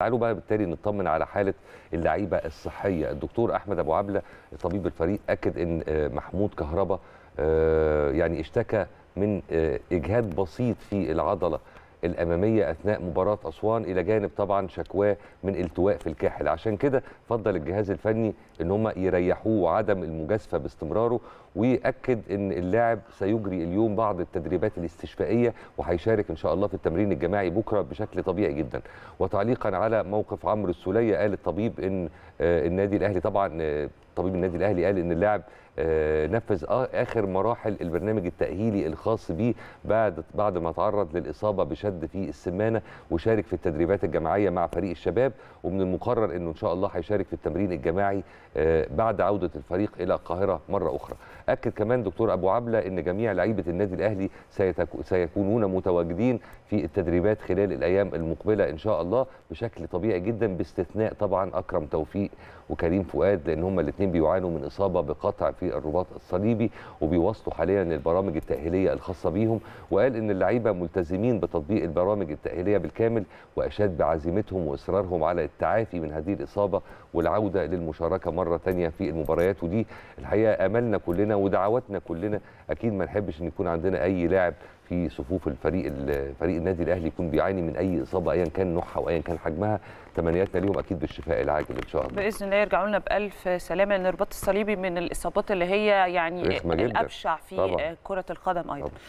تعالوا بقى بالتالي نطمن على حاله اللعيبه الصحيه الدكتور احمد ابو عبله طبيب الفريق اكد ان آه، محمود كهربا آه، يعني اشتكى من آه، اجهاد بسيط في العضله الاماميه اثناء مباراه اسوان الى جانب طبعا شكواه من التواء في الكاحل عشان كده فضل الجهاز الفني ان هم يريحوه وعدم المجازفه باستمراره ويأكد ان اللاعب سيجري اليوم بعض التدريبات الاستشفائيه وهيشارك ان شاء الله في التمرين الجماعي بكره بشكل طبيعي جدا وتعليقا على موقف عمرو السوليه قال الطبيب ان آه، النادي الاهلي طبعا آه، طبيب النادي الاهلي قال ان اللاعب آه، نفذ اخر مراحل البرنامج التاهيلي الخاص بيه بعد بعد ما تعرض للاصابه بشد في السمانه وشارك في التدريبات الجماعيه مع فريق الشباب ومن المقرر انه ان شاء الله هيشارك في التمرين الجماعي آه، بعد عوده الفريق الى القاهره مره اخرى. اكد كمان دكتور ابو عبله ان جميع لعيبه النادي الاهلي سيكونون متواجدين في التدريبات خلال الايام المقبله ان شاء الله بشكل طبيعي جدا باستثناء طبعا اكرم توفيق وكريم فؤاد لان هم الاثنين الاثنين بيعانوا من اصابه بقطع في الرباط الصليبي وبيواصلوا حاليا البرامج التاهيليه الخاصه بيهم وقال ان اللعيبه ملتزمين بتطبيق البرامج التاهيليه بالكامل واشاد بعزيمتهم واصرارهم على التعافي من هذه الاصابه والعوده للمشاركه مره ثانيه في المباريات ودي الحقيقه املنا كلنا ودعواتنا كلنا اكيد ما نحبش ان يكون عندنا اي لاعب في صفوف الفريق فريق النادي الاهلي يكون بيعاني من اي اصابه ايا كان نوعها وايا كان حجمها تمنياتنا ليهم اكيد بالشفاء العاجل ان شاء الله باذن الله يرجعوا لنا بالف سلامه من الرباط الصليبي من الاصابات اللي هي يعني الابشع في طبعا. كره القدم ايضا طبعا.